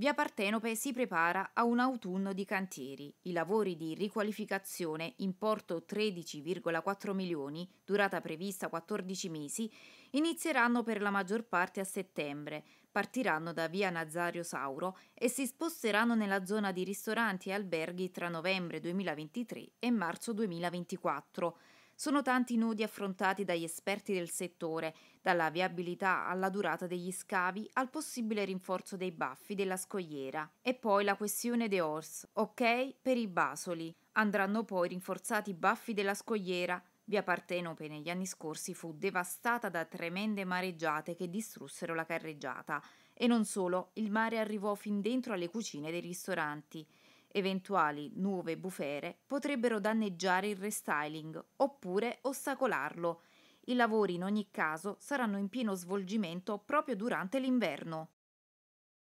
Via Partenope si prepara a un autunno di cantieri. I lavori di riqualificazione, importo 13,4 milioni, durata prevista 14 mesi, inizieranno per la maggior parte a settembre, partiranno da via Nazario Sauro e si sposteranno nella zona di ristoranti e alberghi tra novembre 2023 e marzo 2024. Sono tanti i nodi affrontati dagli esperti del settore, dalla viabilità alla durata degli scavi al possibile rinforzo dei baffi della scogliera. E poi la questione de Ors, ok per i basoli. Andranno poi rinforzati i baffi della scogliera. Via Partenope negli anni scorsi fu devastata da tremende mareggiate che distrussero la carreggiata. E non solo, il mare arrivò fin dentro alle cucine dei ristoranti. Eventuali nuove bufere potrebbero danneggiare il restyling oppure ostacolarlo. I lavori in ogni caso saranno in pieno svolgimento proprio durante l'inverno.